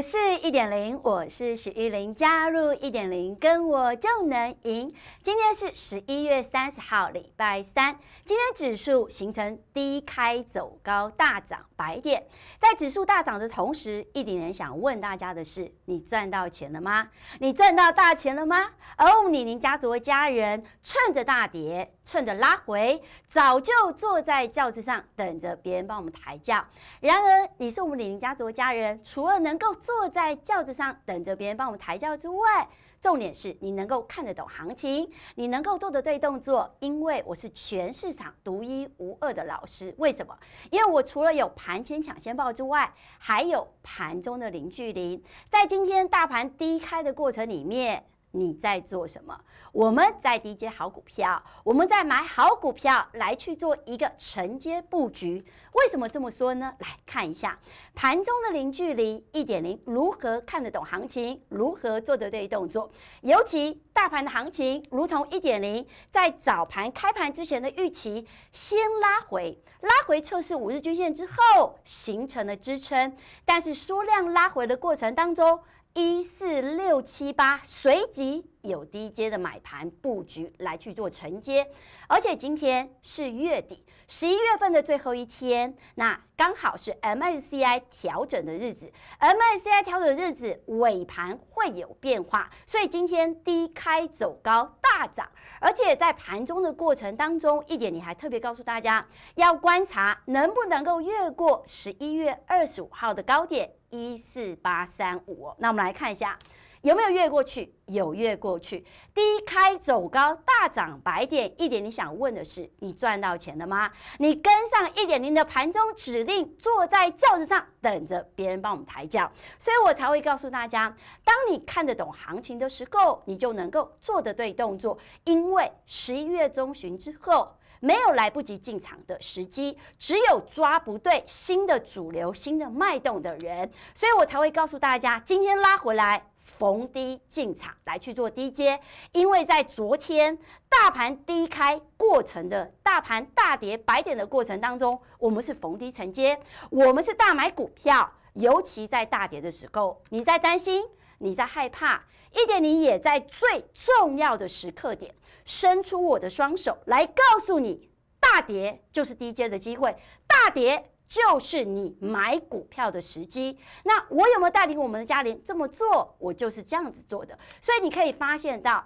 我是一点零，我是许玉玲，加入一点零，跟我就能赢。今天是十一月三十号，礼拜三。今天指数形成低开走高，大涨百点。在指数大涨的同时，一点零想问大家的是：你赚到钱了吗？你赚到大钱了吗？而我们李宁家族的家人，趁着大跌。趁着拉回，早就坐在轿子上等着别人帮我们抬轿。然而，你是我们李宁家族的家人，除了能够坐在轿子上等着别人帮我们抬轿之外，重点是你能够看得懂行情，你能够做得对动作。因为我是全市场独一无二的老师，为什么？因为我除了有盘前抢先报之外，还有盘中的零距离。在今天大盘低开的过程里面。你在做什么？我们在低接好股票，我们在买好股票来去做一个承接布局。为什么这么说呢？来看一下盘中的零距离一点零如何看得懂行情，如何做的对动作。尤其大盘的行情，如同一点零在早盘开盘之前的预期先拉回，拉回测试五日均线之后形成了支撑，但是缩量拉回的过程当中。一四六七八，随即有低阶的买盘布局来去做承接，而且今天是月底，十一月份的最后一天，那刚好是 MSCI 调整的日子，MSCI 调整的日子尾盘会有变化，所以今天低开走高大涨，而且在盘中的过程当中，一点你还特别告诉大家要观察能不能够越过十一月二十五号的高点。一四八三五，那我们来看一下，有没有越过去？有越过去，低开走高，大涨白点一点你想问的是，你赚到钱了吗？你跟上一点零的盘中指令，坐在轿子上等着别人帮我们抬轿，所以我才会告诉大家，当你看得懂行情的时候，你就能够做得对动作。因为十一月中旬之后。没有来不及进场的时机，只有抓不对新的主流、新的脉动的人，所以我才会告诉大家，今天拉回来逢低进场来去做低接，因为在昨天大盘低开过程的、大盘大跌百点的过程当中，我们是逢低承接，我们是大买股票，尤其在大跌的时候，你在担心，你在害怕。一点零也在最重要的时刻点，伸出我的双手来告诉你，大跌就是低阶的机会，大跌就是你买股票的时机。那我有没有带领我们的家人这么做？我就是这样子做的，所以你可以发现到。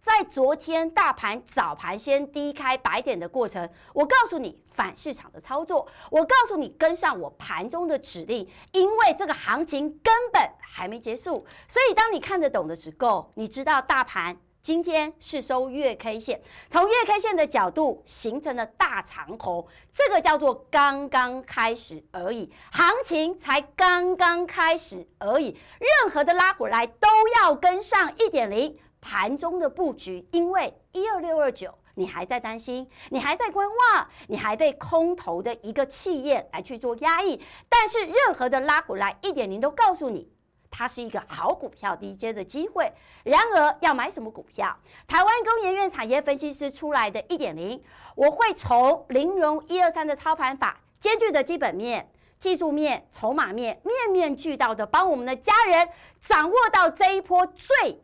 在昨天大盘早盘先低开百点的过程，我告诉你反市场的操作，我告诉你跟上我盘中的指令，因为这个行情根本还没结束。所以当你看得懂的时候，你知道大盘今天是收月 K 线，从月 K 线的角度形成了大长红，这个叫做刚刚开始而已，行情才刚刚开始而已，任何的拉回来都要跟上一点零。盘中的布局，因为一二六二九，你还在担心，你还在观望，你还被空头的一个气焰来去做压抑。但是任何的拉回来一点零都告诉你，它是一个好股票低阶的机会。然而要买什么股票？台湾工研院产业分析师出来的一点零，我会从零融一二三的操盘法，兼具的基本面、技术面、筹码面，面面俱到的帮我们的家人掌握到这一波最。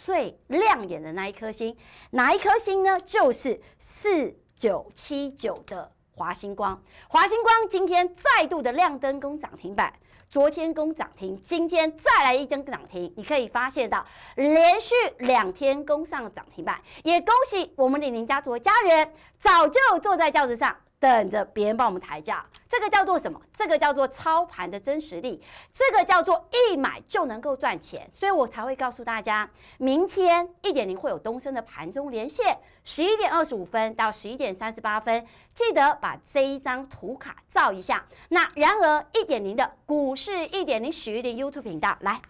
最亮眼的那一颗星，哪一颗星呢？就是四九七九的华星光。华星光今天再度的亮灯攻涨停板，昨天攻涨停，今天再来一根涨停。你可以发现到，连续两天攻上涨停板，也恭喜我们李宁家族的家人，早就坐在轿子上。等着别人帮我们抬价，这个叫做什么？这个叫做操盘的真实力。这个叫做一买就能够赚钱，所以我才会告诉大家，明天一点零会有东升的盘中连线，十一点二十五分到十一点三十八分，记得把这一张图卡照一下。那然而一点零的股市一点零学点 YouTube 频道来，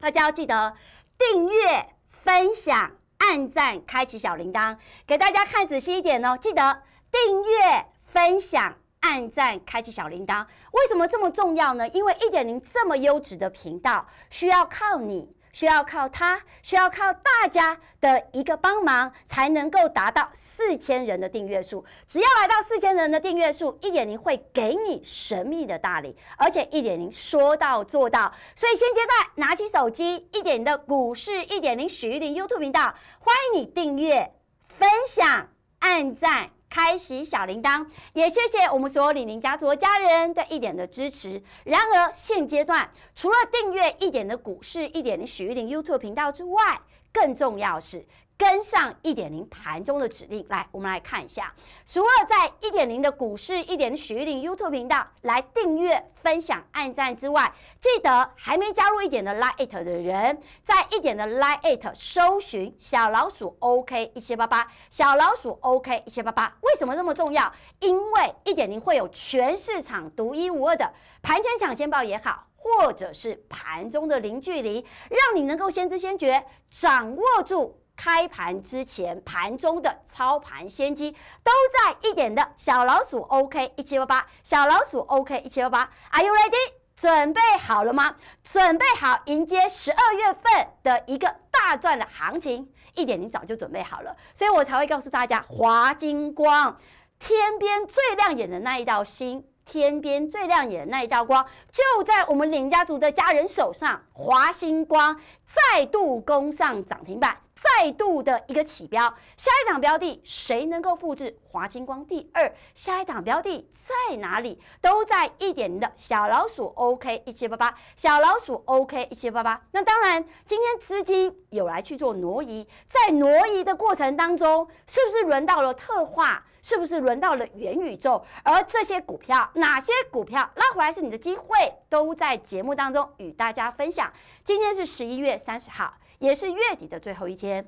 大家要记得订阅、分享、按赞、开启小铃铛，给大家看仔细一点哦，记得。订阅、分享、按赞、开启小铃铛，为什么这么重要呢？因为一点零这么优质的频道，需要靠你，需要靠他，需要靠大家的一个帮忙，才能够达到四千人的订阅数。只要来到四千人的订阅数，一点零会给你神秘的大礼，而且一点零说到做到。所以，现阶段拿起手机，一点零的股市一点零徐一点 YouTube 频道，欢迎你订阅、分享、按赞。开启小铃铛，也谢谢我们所有李宁家族的家人的一点的支持。然而，现阶段除了订阅一点的股市、一点的许玉玲 YouTube 频道之外，更重要是。跟上一点零盘中的指令，来，我们来看一下。除了在一点零的股市一点零学点 YouTube 频道来订阅、分享、按赞之外，记得还没加入一点的 Like It 的人，在一点的 Like It 搜寻“小老鼠 OK 一千八八”，小老鼠 OK 一千八八。为什么这么重要？因为一点零会有全市场独一无二的盘前抢先报也好，或者是盘中的零距离，让你能够先知先觉，掌握住。开盘之前，盘中的操盘先机都在一点的小老鼠，OK 一七八八，小老鼠 OK 一七八八，Are you ready？准备好了吗？准备好迎接十二月份的一个大赚的行情？一点，你早就准备好了，所以我才会告诉大家，华金光，天边最亮眼的那一道星。天边最亮眼的那一道光，就在我们林家族的家人手上。华星光再度攻上涨停板，再度的一个起标。下一档标的谁能够复制华星光第二？下一档标的在哪里？都在一点零的小老鼠。OK，一七八八，小老鼠 OK，一七八八。那当然，今天资金有来去做挪移，在挪移的过程当中，是不是轮到了特化？是不是轮到了元宇宙？而这些股票，哪些股票拉回来是你的机会，都在节目当中与大家分享。今天是十一月三十号，也是月底的最后一天，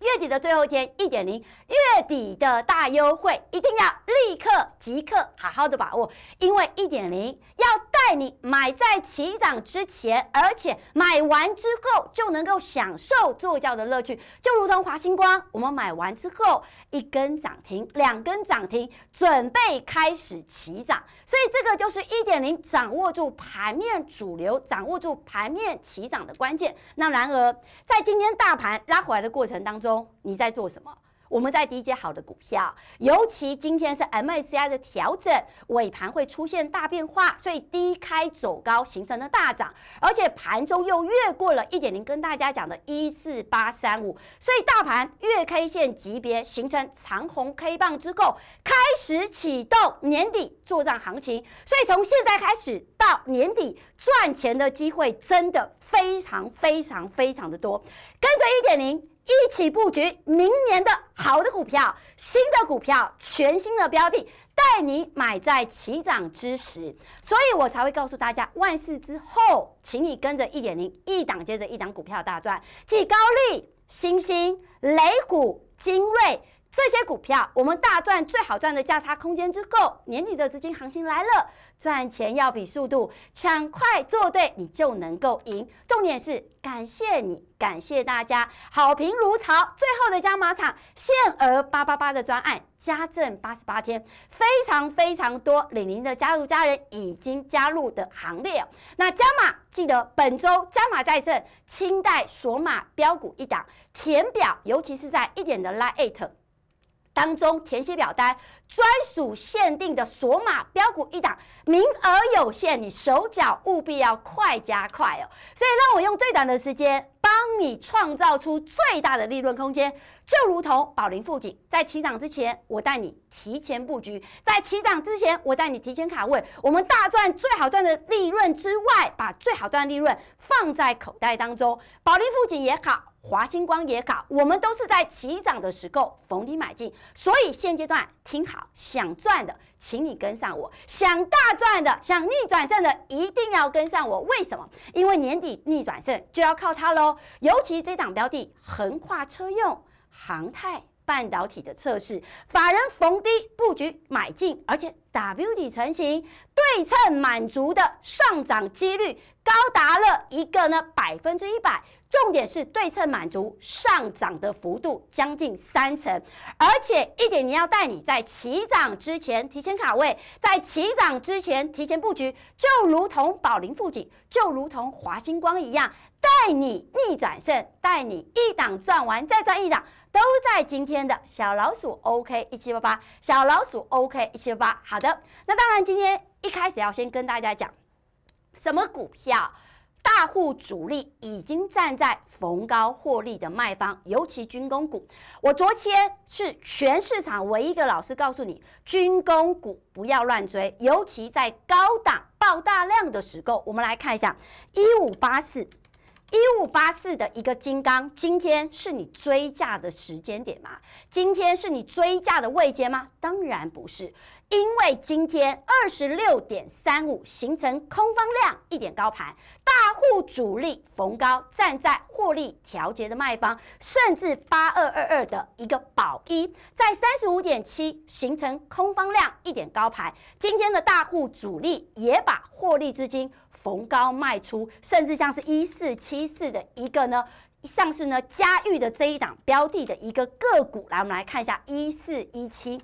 月底的最后一天，一点零，月底的大优惠，一定要立刻即刻好好的把握，因为一点零要。在你买在起涨之前，而且买完之后就能够享受做教的乐趣，就如同华星光，我们买完之后一根涨停，两根涨停，准备开始起涨。所以这个就是一点零，掌握住盘面主流，掌握住盘面起涨的关键。那然而，在今天大盘拉回来的过程当中，你在做什么？我们在低接好的股票，尤其今天是 MACI 的调整，尾盘会出现大变化，所以低开走高形成了大涨，而且盘中又越过了一点零，跟大家讲的一四八三五，所以大盘月 K 线级别形成长红 K 棒之后，开始启动年底做账行情，所以从现在开始到年底赚钱的机会真的非常非常非常的多，跟着一点零一起布局明年的。好的股票，新的股票，全新的标的，带你买在起涨之时，所以我才会告诉大家，万事之后，请你跟着一点零，一档接着一档股票大赚，即高利、新兴、雷股、精锐。这些股票，我们大赚最好赚的价差空间之后，年底的资金行情来了，赚钱要比速度，抢快做对，你就能够赢。重点是感谢你，感谢大家，好评如潮。最后的加码场限额八八八的专案，加赠八十八天，非常非常多。李宁的家族家人已经加入的行列。那加码记得本周加码再胜，清代索马、标股一档，填表，尤其是在一点的 Line eight。当中填写表单，专属限定的索马标股一档，名额有限，你手脚务必要快加快哦。所以让我用最短的时间，帮你创造出最大的利润空间。就如同宝林富锦在起涨之前，我带你提前布局；在起涨之前，我带你提前卡位。我们大赚最好赚的利润之外，把最好赚的利润放在口袋当中。宝林富锦也好，华星光也好，我们都是在起涨的时候逢低买进。所以现阶段听好，想赚的，请你跟上；我想大赚的，想逆转胜的，一定要跟上我。为什么？因为年底逆转胜就要靠它喽。尤其这档标的横跨车用。航太半导体的测试，法人逢低布局买进，而且 W 底成型，对称满足的上涨几率高达了一个呢百分之一百。重点是对称满足上涨的幅度将近三成，而且一点你要带你在起涨之前提前卡位，在起涨之前提前布局，就如同宝林富锦，就如同华星光一样，带你逆转胜，带你一档赚完再赚一档。都在今天的小老鼠，OK 一七八八，小老鼠，OK 一七八八。好的，那当然今天一开始要先跟大家讲，什么股票大户主力已经站在逢高获利的卖方，尤其军工股。我昨天是全市场唯一一个老师告诉你，军工股不要乱追，尤其在高档爆大量的时候。我们来看一下一五八四。一五八四的一个金刚，今天是你追价的时间点吗？今天是你追价的位阶吗？当然不是，因为今天二十六点三五形成空方量一点高盘，大户主力逢高站在获利调节的卖方，甚至八二二二的一个保一，在三十五点七形成空方量一点高盘，今天的大户主力也把获利资金。逢高卖出，甚至像是“一四七四”的一个呢，像是呢嘉裕的这一档标的的一个个股，来我们来看一下“一四一七”，“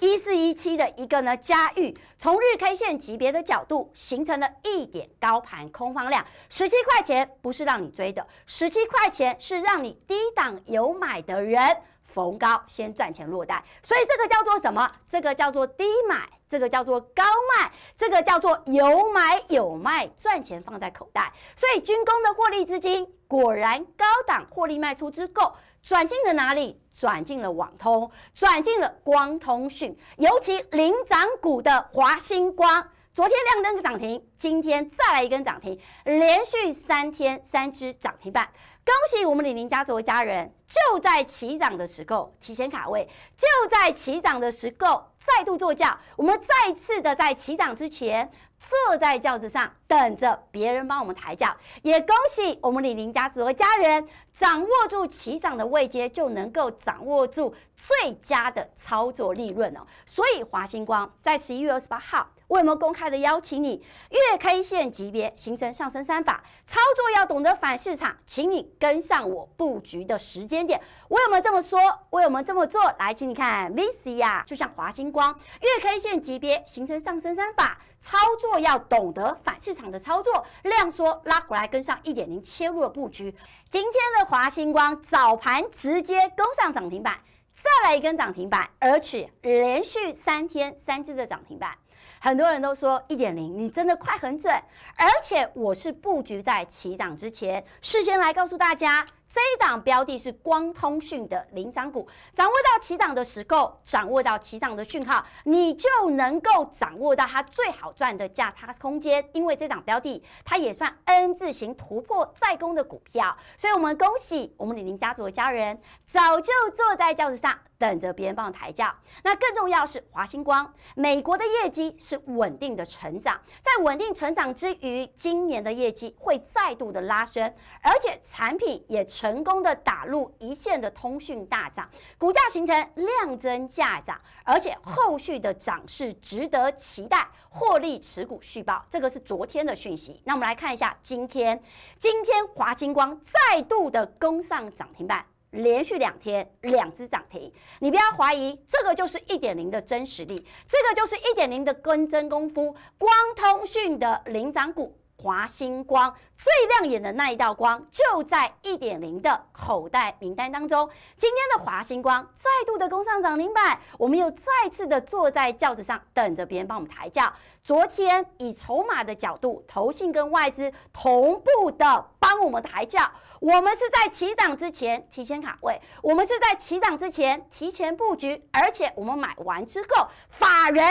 一四一七”的一个呢嘉裕，从日 K 线级别的角度形成了一点高盘空方量，十七块钱不是让你追的，十七块钱是让你低档有买的人逢高先赚钱落袋，所以这个叫做什么？这个叫做低买。这个叫做高卖，这个叫做有买有卖，赚钱放在口袋。所以军工的获利资金果然高档获利卖出之后，转进了哪里？转进了网通，转进了光通讯，尤其领涨股的华星光，昨天亮灯一涨停，今天再来一根涨停，连续三天三只涨停板。恭喜我们李宁家族家人，就在起涨的时候提前卡位；就在起涨的时候再度坐轿，我们再次的在起涨之前坐在轿子上，等着别人帮我们抬轿。也恭喜我们李宁家族的家人。掌握住起涨的位阶，就能够掌握住最佳的操作利润哦。所以华星光在十一月二十八号，为我们公开的邀请你，月 K 线级别形成上升三法操作，要懂得反市场，请你跟上我布局的时间点。为我们这么说，为我们这么做，来，请你看 v c 呀，就像华星光月 K 线级别形成上升三法操作，要懂得反市场的操作，量缩拉回来跟上一点零切入的布局，今天的。华星光早盘直接攻上涨停板，再来一根涨停板，而且连续三天三只的涨停板，很多人都说一点零，你真的快很准，而且我是布局在起涨之前，事先来告诉大家。这一档标的是光通讯的领涨股，掌握到起涨的时候，掌握到起涨的讯号，你就能够掌握到它最好赚的价差空间。因为这档标的它也算 N 字形突破再攻的股票，所以我们恭喜我们李宁家族家人，早就坐在轿子上等着别人帮抬轿。那更重要是华星光，美国的业绩是稳定的成长，在稳定成长之余，今年的业绩会再度的拉升，而且产品也。成功的打入一线的通讯大涨，股价形成量增价涨，而且后续的涨势值得期待。获利持股续报，这个是昨天的讯息。那我们来看一下今天，今天华金光再度的攻上涨停板，连续两天两只涨停，你不要怀疑，这个就是一点零的真实力，这个就是一点零的跟真功夫。光通讯的领涨股。华星光最亮眼的那一道光，就在一点零的口袋名单当中。今天的华星光再度的攻上涨停板，我们又再次的坐在轿子上，等着别人帮我们抬轿。昨天以筹码的角度，投信跟外资同步的帮我们抬轿。我们是在起涨之前提前卡位，我们是在起涨之前提前布局，而且我们买完之后，法人。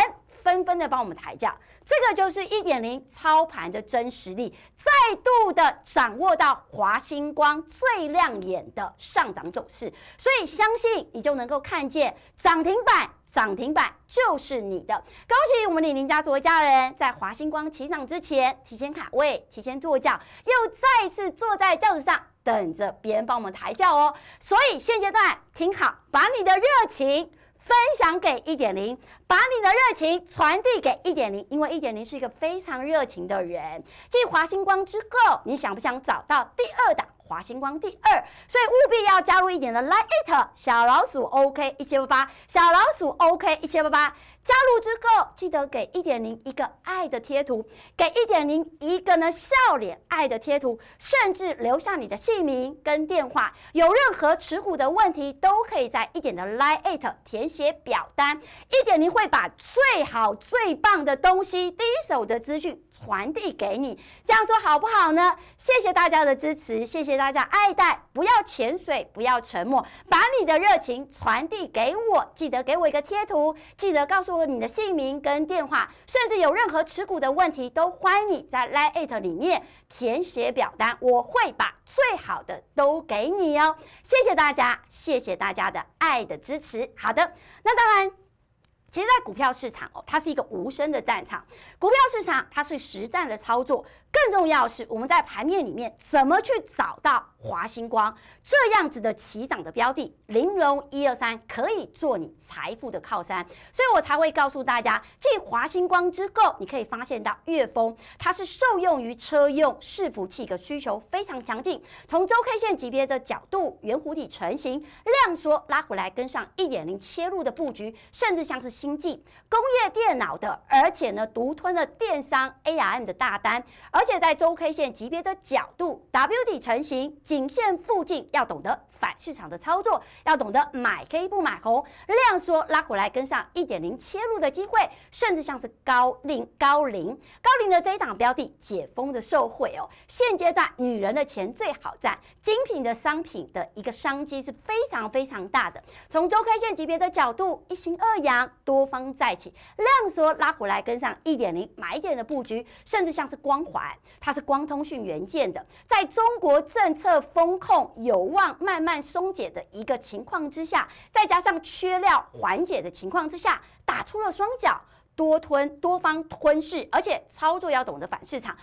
纷纷的帮我们抬价。这个就是一点零操盘的真实力，再度的掌握到华星光最亮眼的上涨走势，所以相信你就能够看见涨停板，涨停板就是你的。恭喜我们李宁家族的家人，在华星光起涨之前，提前卡位，提前坐轿，又再次坐在轿子上等着别人帮我们抬轿哦。所以现阶段听好，把你的热情。分享给一点零，把你的热情传递给一点零，因为一点零是一个非常热情的人。继华星光之后，你想不想找到第二档华星光第二？所以务必要加入一点的 like it，小老鼠 OK 一千八八，小老鼠 OK 一千八八。加入之后，记得给一点零一个爱的贴图，给一点零一个呢笑脸爱的贴图，甚至留下你的姓名跟电话。有任何持股的问题，都可以在一点的 l i n e It 填写表单，一点零会把最好最棒的东西、第一手的资讯传递给你。这样说好不好呢？谢谢大家的支持，谢谢大家爱戴。不要潜水，不要沉默，把你的热情传递给我。记得给我一个贴图，记得告诉。你的姓名跟电话，甚至有任何持股的问题，都欢迎你在 Like 里面填写表单，我会把最好的都给你哦。谢谢大家，谢谢大家的爱的支持。好的，那当然，其实在股票市场哦，它是一个无声的战场，股票市场它是实战的操作。更重要是，我们在盘面里面怎么去找到华星光这样子的齐涨的标的？玲珑一二三可以做你财富的靠山，所以我才会告诉大家，继华星光之后，你可以发现到月丰，它是受用于车用伺服器，的需求非常强劲。从周 K 线级别的角度，圆弧体成型，量缩拉回来跟上一点零切入的布局，甚至像是星际工业电脑的，而且呢独吞了电商 ARM 的大单。而且在周 K 线级别的角度，W 底成型颈线附近要懂得。反市场的操作要懂得买黑不买红，量缩拉回来跟上一点零切入的机会，甚至像是高令高龄高龄的这一档标的解封的受惠哦。现阶段女人的钱最好赚，精品的商品的一个商机是非常非常大的。从周 K 线级别的角度，一星二阳，多方再起，量缩拉回来跟上一点零买点的布局，甚至像是光环，它是光通讯元件的，在中国政策风控有望慢慢。慢松解的一个情况之下，再加上缺料缓解的情况之下，打出了双脚。多吞多方吞噬，而且操作要懂得反市场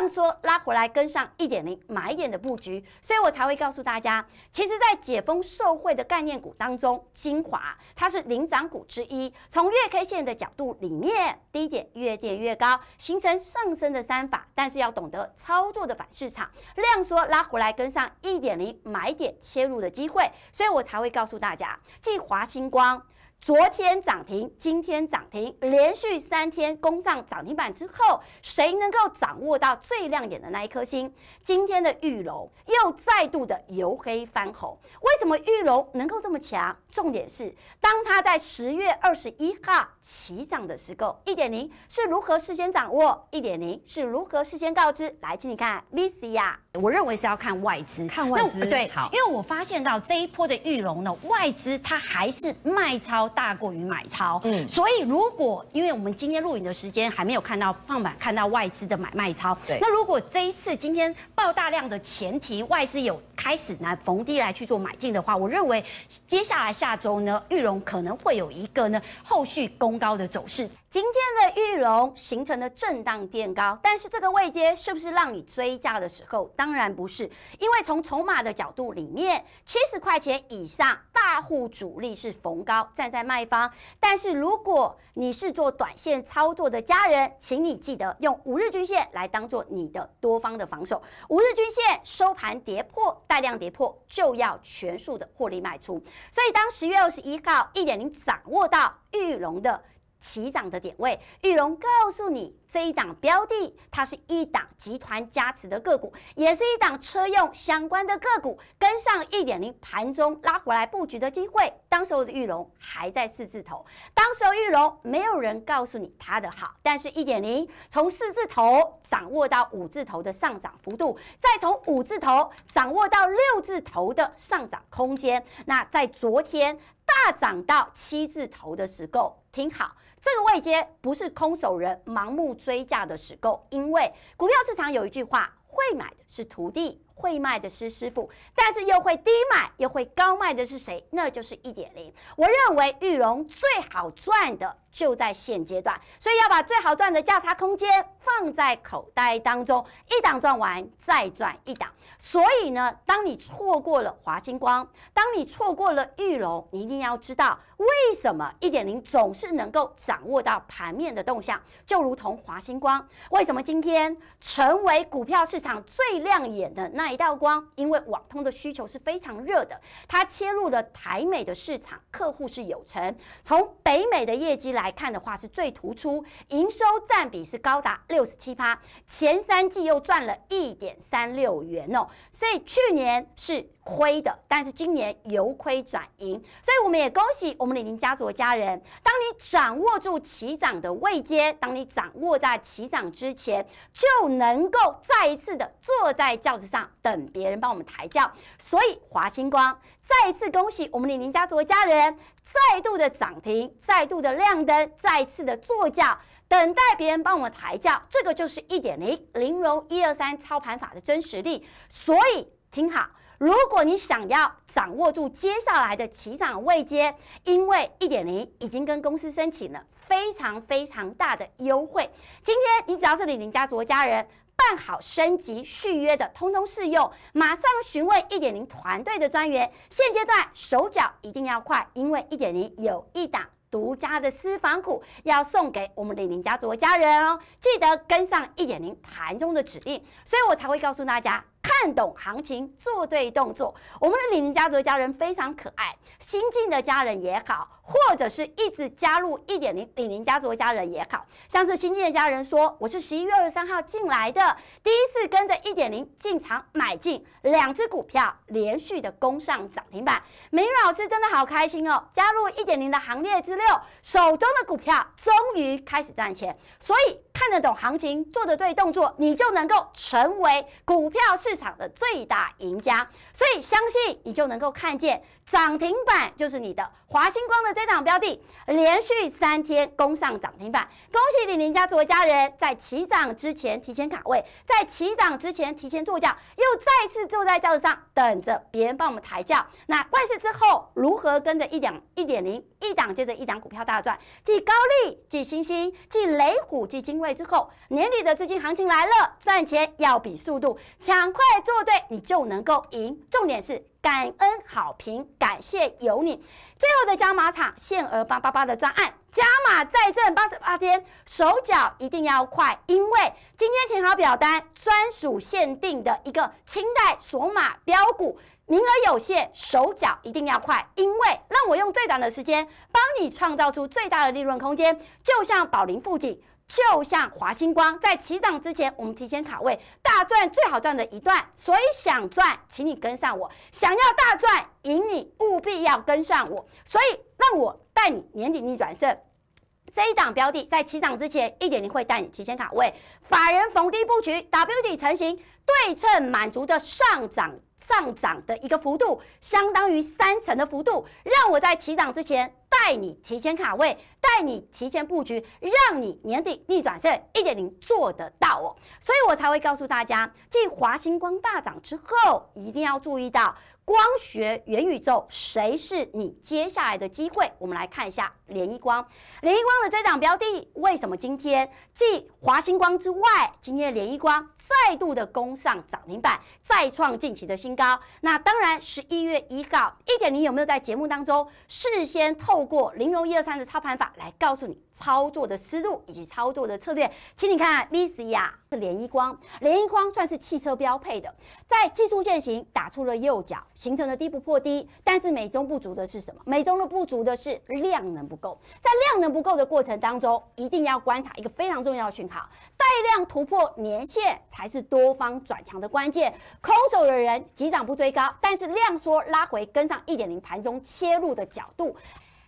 量缩拉回来跟上一点零买点的布局，所以我才会告诉大家，其实，在解封受惠的概念股当中，精华它是领涨股之一。从月 K 线的角度里面，低点越跌越高，形成上升的三法，但是要懂得操作的反市场量缩拉回来跟上一点零买点切入的机会，所以我才会告诉大家，即华星光。昨天涨停，今天涨停，连续三天攻上涨停板之后，谁能够掌握到最亮眼的那一颗星？今天的玉龙又再度的由黑翻红，为什么玉龙能够这么强？重点是，当它在十月二十一号起涨的时候，一点零是如何事先掌握？一点零是如何事先告知？来，请你看 v i s 我认为是要看外资，看外资对，好，因为我发现到这一波的玉龙呢，外资它还是卖超。大过于买超，嗯，所以如果因为我们今天录影的时间还没有看到放板，看到外资的买卖超，对，那如果这一次今天爆大量的前提，外资有开始来逢低来去做买进的话，我认为接下来下周呢，玉荣可能会有一个呢后续攻高的走势。今天的玉龙形成的震荡垫高，但是这个位阶是不是让你追价的时候？当然不是，因为从筹码的角度里面，七十块钱以上大户主力是逢高站在卖方。但是如果你是做短线操作的家人，请你记得用五日均线来当做你的多方的防守。五日均线收盘跌破，带量跌破就要全数的获利卖出。所以当十月二十一号一点零掌握到玉龙的。起涨的点位，玉龙告诉你，这一档标的它是一档集团加持的个股，也是一档车用相关的个股，跟上一点零盘中拉回来布局的机会。当时的玉龙还在四字头，当时玉龙没有人告诉你它的好，但是，一点零从四字头掌握到五字头的上涨幅度，再从五字头掌握到六字头的上涨空间。那在昨天大涨到七字头的时候，听好。这个位阶不是空手人盲目追价的死购，因为股票市场有一句话：会买的是徒弟。会卖的是师傅，但是又会低卖又会高卖的是谁？那就是一点零。我认为玉龙最好赚的就在现阶段，所以要把最好赚的价差空间放在口袋当中，一档赚完再赚一档。所以呢，当你错过了华星光，当你错过了玉龙，你一定要知道为什么一点零总是能够掌握到盘面的动向，就如同华星光，为什么今天成为股票市场最亮眼的那？一道光，因为网通的需求是非常热的，它切入了台美的市场，客户是有成。从北美的业绩来看的话，是最突出，营收占比是高达六十七趴，前三季又赚了一点三六元哦。所以去年是亏的，但是今年由亏转盈，所以我们也恭喜我们李宁家族的家人。当你掌握住起涨的位阶，当你掌握在起涨之前，就能够再一次的坐在轿子上。等别人帮我们抬轿，所以华星光再一次恭喜我们李宁家族家人再度的涨停，再度的亮灯，再次的坐轿，等待别人帮我们抬轿。这个就是一点零零融一二三操盘法的真实力。所以，听好，如果你想要掌握住接下来的起涨位阶，因为一点零已经跟公司申请了非常非常大的优惠。今天你只要是李宁家族家人。办好升级续约的，通通适用。马上询问一点零团队的专员，现阶段手脚一定要快，因为一点零有一档独家的私房股要送给我们李宁家族家人哦。记得跟上一点零盘中的指令，所以我才会告诉大家。看懂行情，做对动作。我们的李宁家族的家人非常可爱，新进的家人也好，或者是一直加入一点零李宁家族的家人也好，像是新进的家人说：“我是十一月二十三号进来的，第一次跟着一点零进场买进两只股票，连续的攻上涨停板。”美女老师真的好开心哦，加入一点零的行列之六，手中的股票终于开始赚钱。所以看得懂行情，做的对动作，你就能够成为股票是。市场的最大赢家，所以相信你就能够看见。涨停板就是你的华星光的这档标的，连续三天攻上涨停板，恭喜李宁家作为家人在起涨之前提前卡位，在起涨之前提前坐轿，又再次坐在轿子上等着别人帮我们抬轿。那万事之后如何跟着一档一点零一档接着一档股票大赚，继高利继星星继雷虎继精锐之后，年底的资金行情来了，赚钱要比速度，抢快做对你就能够赢。重点是。感恩好评，感谢有你。最后的加码场限额八八八的专案，加码再挣八十八天，手脚一定要快，因为今天填好表单，专属限定的一个清代锁马标股，名额有限，手脚一定要快，因为让我用最短的时间帮你创造出最大的利润空间，就像宝林富锦。就像华星光在起涨之前，我们提前卡位大赚最好赚的一段，所以想赚，请你跟上我；想要大赚，赢你务必要跟上我。所以让我带你年底逆转胜，这一档标的在起涨之前，一点零会带你提前卡位，法人逢低布局，W 底成型，对称满足的上涨上涨的一个幅度，相当于三成的幅度，让我在起涨之前。带你提前卡位，带你提前布局，让你年底逆转胜一点零做得到哦。所以，我才会告诉大家，继华星光大涨之后，一定要注意到光学元宇宙谁是你接下来的机会。我们来看一下联一光，联一光的这档标的，为什么今天继华星光之外，今天联一光再度的攻上涨停板，再创近期的新高？那当然，十一月一号一点零有没有在节目当中事先透？透过零揉一二三的操盘法来告诉你操作的思路以及操作的策略，请你看 B s 呀是联一光，联一光算是汽车标配的，在技术线型打出了右脚，形成的低不破低，但是美中不足的是什么？美中的不足的是量能不够，在量能不够的过程当中，一定要观察一个非常重要的讯号，带量突破年线才是多方转强的关键。空手的人急涨不追高，但是量缩拉回跟上一点零盘中切入的角度。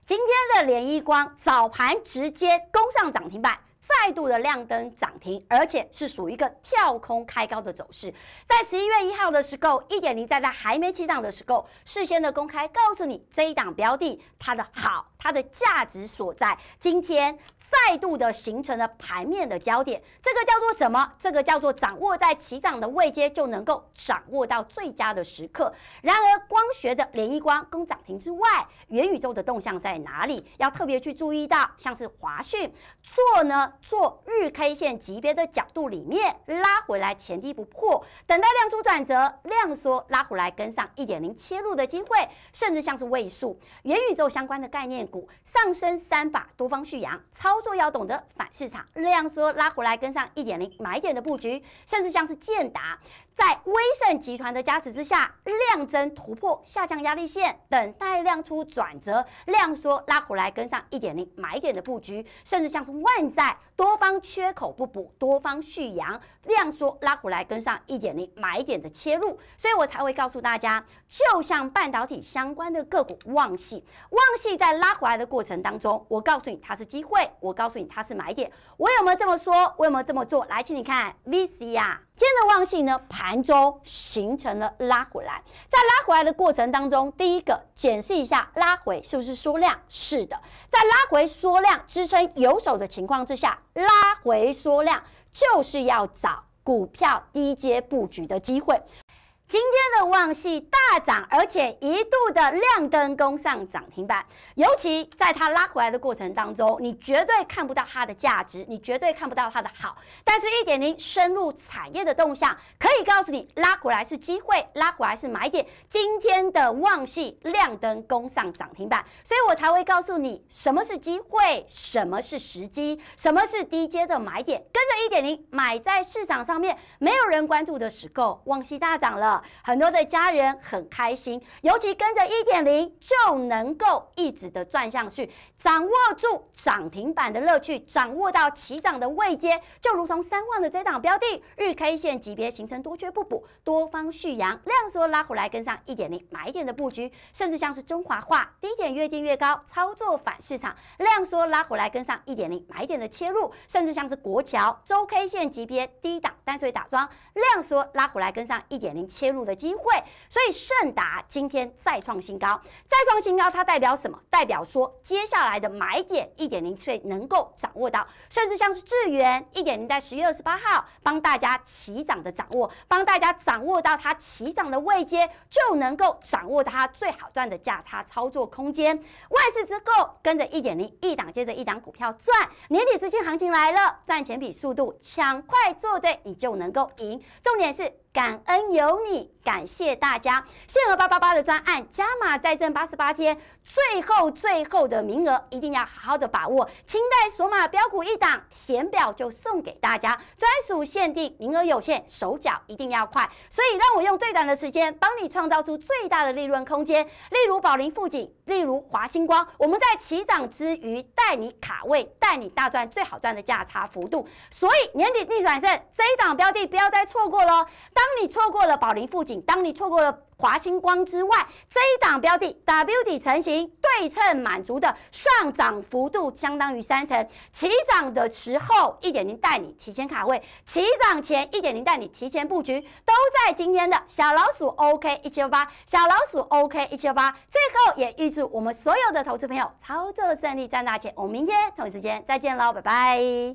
今天的联一光早盘直接攻上涨停板。再度的亮灯涨停，而且是属于一个跳空开高的走势。在十一月一号的时候，一点零在它还没起涨的时候，事先的公开告诉你这一档标的它的好，它的价值所在。今天再度的形成了盘面的焦点，这个叫做什么？这个叫做掌握在起涨的位阶就能够掌握到最佳的时刻。然而，光学的连一光跟涨停之外，元宇宙的动向在哪里？要特别去注意到，像是华讯做呢？做日 K 线级别的角度里面拉回来前低不破，等待量出转折，量缩拉回来跟上一点零切入的机会，甚至像是位数元宇宙相关的概念股上升三法多方蓄阳，操作要懂得反市场，量缩拉回来跟上一点零买点的布局，甚至像是建达。在威盛集团的加持之下，量增突破下降压力线，等待量出转折，量缩拉回来跟上一点零买点的布局，甚至像是万赛多方缺口不补，多方蓄阳，量缩拉回来跟上一点零买点的切入，所以我才会告诉大家，就像半导体相关的个股旺系，旺系在拉回来的过程当中，我告诉你它是机会，我告诉你它是买点，我有没有这么说？我有没有这么做？来，请你看 VCR。今天的旺性呢，盘中形成了拉回来，在拉回来的过程当中，第一个检视一下拉回是不是缩量，是的，在拉回缩量支撑有手的情况之下，拉回缩量就是要找股票低阶布局的机会。今天的旺系大涨，而且一度的亮灯攻上涨停板。尤其在它拉回来的过程当中，你绝对看不到它的价值，你绝对看不到它的好。但是，一点零深入产业的动向，可以告诉你，拉回来是机会，拉回来是买点。今天的旺系亮灯攻上涨停板，所以我才会告诉你什么是机会，什么是时机，什么是低阶的买点。跟着一点零买在市场上面，没有人关注的时，候，旺系大涨了。很多的家人很开心，尤其跟着一点零就能够一直的转上去，掌握住涨停板的乐趣，掌握到起涨的位阶，就如同三万的这档标的，日 K 线级别形成多缺不补，多方蓄阳，量缩拉回来跟上一点零买点的布局，甚至像是中华化低点越定越高，操作反市场，量缩拉回来跟上一点零买点的切入，甚至像是国桥周 K 线级别低档单水打桩，量缩拉回来跟上一点零切。入的机会，所以盛达今天再创新高，再创新高，它代表什么？代表说接下来的买点一点零，最能够掌握到，甚至像是智源一点零，在十月二十八号帮大家起涨的掌握，帮大家掌握到它起涨的位阶，就能够掌握它最好赚的价差操作空间。万事之购跟着一点零一档接着一档股票赚，年底资金行情来了，赚钱比速度，抢快做对，你就能够赢。重点是。感恩有你，感谢大家！限额八八八的专案，加码再赠八十八天。最后最后的名额一定要好好的把握，清代索马标股一档填表就送给大家，专属限定，名额有限，手脚一定要快。所以让我用最短的时间帮你创造出最大的利润空间。例如宝林富锦，例如华星光，我们在起涨之余带你卡位，带你大赚最好赚的价差幅度。所以年底逆转胜，这一档标的不要再错过喽！当你错过了宝林富锦，当你错过了。华星光之外，这一档标的 W 底成型对称满足的上涨幅度相当于三成，起涨的时候一点零带你提前卡位，起涨前一点零带你提前布局，都在今天的小老鼠 OK 一七八，小老鼠 OK 一七八。最后也预祝我们所有的投资朋友操作顺利，赚大钱。我们明天同一时间再见喽，拜拜。